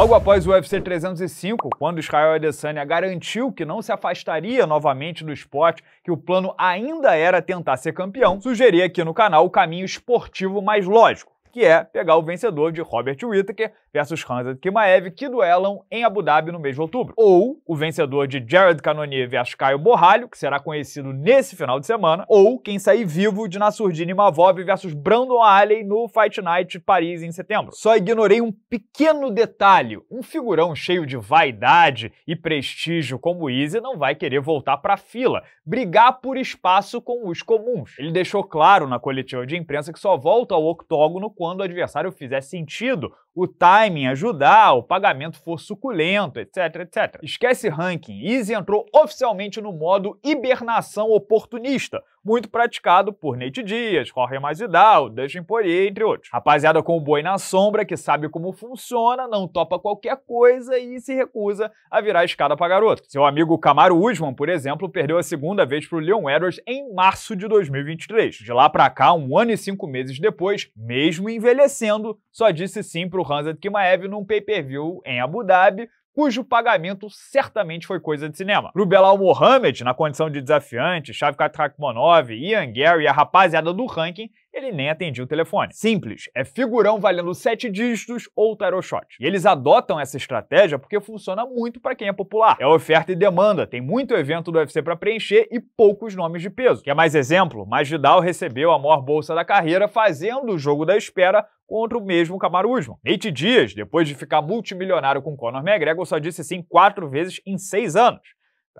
Logo após o UFC 305, quando Israel Adesanya garantiu que não se afastaria novamente do esporte, que o plano ainda era tentar ser campeão, sugeri aqui no canal o caminho esportivo mais lógico que é pegar o vencedor de Robert Whittaker versus Hamzat Kimaev, que duelam em Abu Dhabi no mês de outubro. Ou o vencedor de Jared Cannonier versus Caio Borralho, que será conhecido nesse final de semana. Ou quem sair vivo de Nassurdini Mavov versus Brandon Alley no Fight Night Paris em setembro. Só ignorei um pequeno detalhe. Um figurão cheio de vaidade e prestígio como Easy não vai querer voltar para a fila, brigar por espaço com os comuns. Ele deixou claro na coletiva de imprensa que só volta ao octógono quando o adversário fizer sentido, o timing ajudar, o pagamento for suculento, etc, etc. Esquece ranking, Easy entrou oficialmente no modo hibernação oportunista, muito praticado por Nate Dias, Jorge Masvidal, Dustin Poirier, entre outros. Rapaziada com o boi na sombra, que sabe como funciona, não topa qualquer coisa e se recusa a virar escada pra garoto. Seu amigo Camaro Usman, por exemplo, perdeu a segunda vez pro Leon Edwards em março de 2023. De lá pra cá, um ano e cinco meses depois, mesmo envelhecendo, só disse sim pro Hamzat Kimaev num pay-per-view em Abu Dhabi, cujo pagamento certamente foi coisa de cinema. Rubel Al Mohamed, na condição de desafiante, Shavkat Rakhmonov, Ian Gary e a rapaziada do ranking, ele nem atendia o telefone. Simples, é figurão valendo sete dígitos ou tarot shot. E eles adotam essa estratégia porque funciona muito para quem é popular. É oferta e demanda, tem muito evento do UFC para preencher e poucos nomes de peso. Quer mais exemplo? Magidal recebeu a maior bolsa da carreira fazendo o jogo da espera contra o mesmo Kamaru Nate Dias, depois de ficar multimilionário com Conor McGregor, só disse sim quatro vezes em seis anos.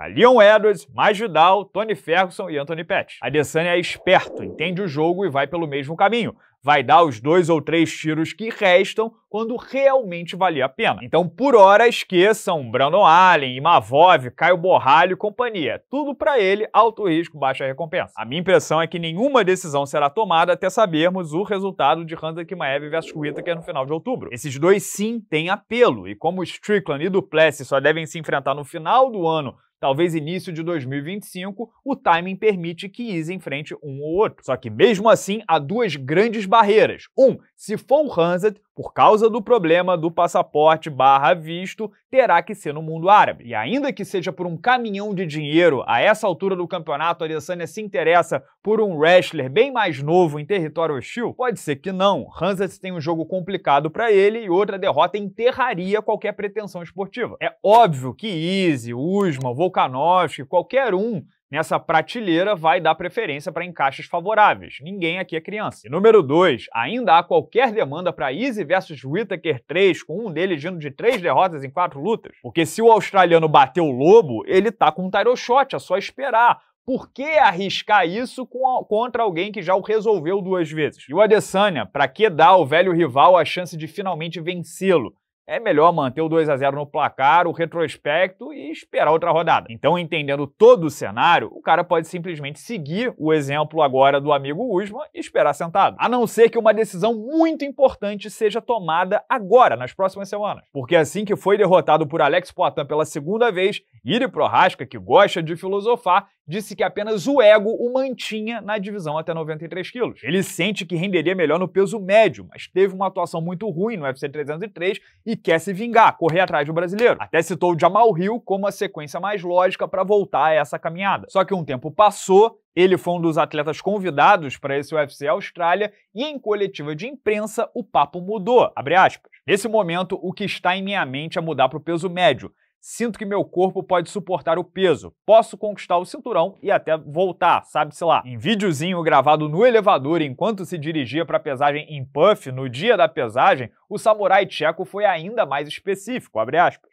Tá Leon Edwards, mais Vidal, Tony Ferguson e Anthony Pettis. Adesanya é esperto, entende o jogo e vai pelo mesmo caminho. Vai dar os dois ou três tiros que restam quando realmente valia a pena. Então, por hora, esqueçam Brandon Allen, Imavov, Caio Borralho e companhia. Tudo para ele, alto risco, baixa recompensa. A minha impressão é que nenhuma decisão será tomada até sabermos o resultado de Hansa Kimaev versus Whittaker no final de outubro. Esses dois sim têm apelo, e como Strickland e Duplessis só devem se enfrentar no final do ano Talvez início de 2025, o timing permite que Easy enfrente um ou outro. Só que mesmo assim, há duas grandes barreiras. Um, se for o Hanzad, por causa do problema do passaporte barra visto, terá que ser no mundo árabe. E ainda que seja por um caminhão de dinheiro, a essa altura do campeonato, a Adesanya se interessa por um wrestler bem mais novo em território hostil? Pode ser que não. Hanzad tem um jogo complicado para ele e outra derrota enterraria qualquer pretensão esportiva. É óbvio que Easy, Usman, Volkanovski, qualquer um Nessa prateleira vai dar preferência para encaixes favoráveis. Ninguém aqui é criança. E número 2, ainda há qualquer demanda para Easy versus Whittaker 3, com um deles vindo de três derrotas em quatro lutas. Porque se o australiano bater o lobo, ele tá com um tiro shot, é só esperar. Por que arriscar isso a, contra alguém que já o resolveu duas vezes? E o Adesanya, para que dar ao velho rival a chance de finalmente vencê-lo? é melhor manter o 2 a 0 no placar, o retrospecto e esperar outra rodada. Então, entendendo todo o cenário, o cara pode simplesmente seguir o exemplo agora do amigo Usman e esperar sentado. A não ser que uma decisão muito importante seja tomada agora, nas próximas semanas. Porque assim que foi derrotado por Alex Poitin pela segunda vez, Iri Prohaska, que gosta de filosofar, disse que apenas o ego o mantinha na divisão até 93 quilos. Ele sente que renderia melhor no peso médio, mas teve uma atuação muito ruim no UFC 303 e quer se vingar, correr atrás do brasileiro. Até citou o Jamal Hill como a sequência mais lógica para voltar a essa caminhada. Só que um tempo passou ele foi um dos atletas convidados para esse UFC Austrália e em coletiva de imprensa o papo mudou, Nesse momento, o que está em minha mente é mudar para o peso médio. Sinto que meu corpo pode suportar o peso. Posso conquistar o cinturão e até voltar, sabe-se lá. Em videozinho gravado no elevador enquanto se dirigia para a pesagem em Puff no dia da pesagem, o samurai tcheco foi ainda mais específico,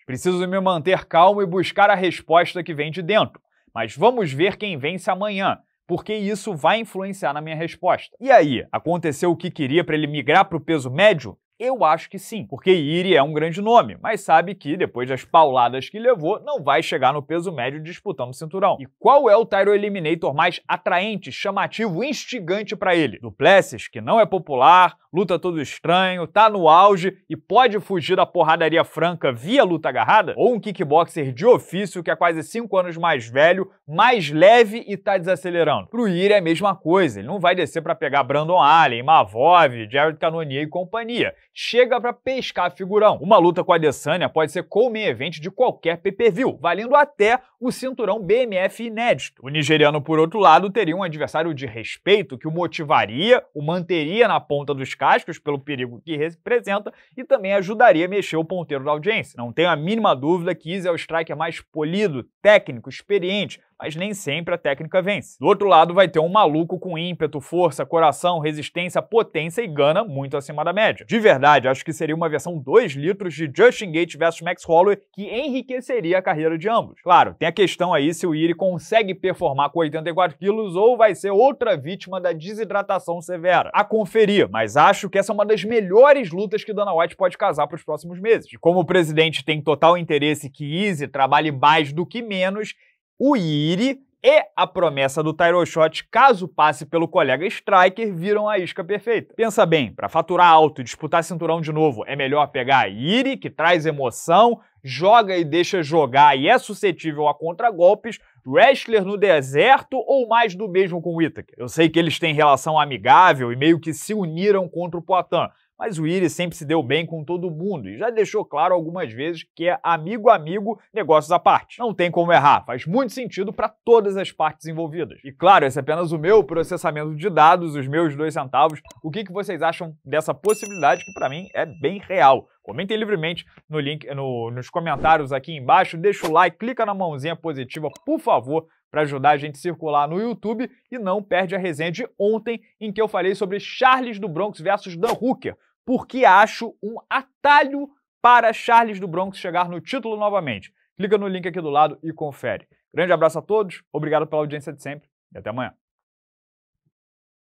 Preciso me manter calmo e buscar a resposta que vem de dentro. Mas vamos ver quem vence amanhã porque isso vai influenciar na minha resposta. E aí, aconteceu o que queria para ele migrar para o peso médio? Eu acho que sim, porque Iri é um grande nome, mas sabe que, depois das pauladas que levou, não vai chegar no peso médio disputando o cinturão. E qual é o Tyro Eliminator mais atraente, chamativo, instigante para ele? Duplessis, que não é popular, luta todo estranho, tá no auge e pode fugir da porradaria franca via luta agarrada? Ou um kickboxer de ofício que é quase 5 anos mais velho, mais leve e tá desacelerando? Pro Iri é a mesma coisa, ele não vai descer para pegar Brandon Allen, Mavov, Jared Cannonier e companhia. Chega para pescar figurão. Uma luta com a Adesanya pode ser co-main event de qualquer PPV, valendo até o cinturão BMF inédito. O nigeriano, por outro lado, teria um adversário de respeito que o motivaria, o manteria na ponta dos caras cascos pelo perigo que representa e também ajudaria a mexer o ponteiro da audiência. Não tenho a mínima dúvida que Izzy é o striker mais polido, técnico, experiente, mas nem sempre a técnica vence. Do outro lado, vai ter um maluco com ímpeto, força, coração, resistência, potência e gana muito acima da média. De verdade, acho que seria uma versão 2 litros de Justin Gates versus Max Holloway que enriqueceria a carreira de ambos. Claro, tem a questão aí se o Iri consegue performar com 84 quilos ou vai ser outra vítima da desidratação severa. A conferir, mas acho que essa é uma das melhores lutas que Dana White pode casar para os próximos meses. E como o presidente tem total interesse que Easy trabalhe mais do que menos, o IRI e a promessa do Tyro Shot, caso passe pelo colega Striker, viram a isca perfeita. Pensa bem, para faturar alto e disputar cinturão de novo, é melhor pegar a Iri, que traz emoção, joga e deixa jogar e é suscetível a contragolpes, wrestler no deserto ou mais do mesmo com o Whittaker. Eu sei que eles têm relação amigável e meio que se uniram contra o Poitin, mas o Iris sempre se deu bem com todo mundo e já deixou claro algumas vezes que é amigo amigo, negócios à parte. Não tem como errar, faz muito sentido para todas as partes envolvidas. E claro, esse é apenas o meu processamento de dados, os meus dois centavos. O que, que vocês acham dessa possibilidade que para mim é bem real? Comentem livremente no link, no, nos comentários aqui embaixo, deixa o like, clica na mãozinha positiva, por favor, para ajudar a gente a circular no YouTube e não perde a resenha de ontem em que eu falei sobre Charles do Bronx versus Dan Hooker, porque acho um atalho para Charles do Bronx chegar no título novamente. Clica no link aqui do lado e confere. Grande abraço a todos, obrigado pela audiência de sempre e até amanhã.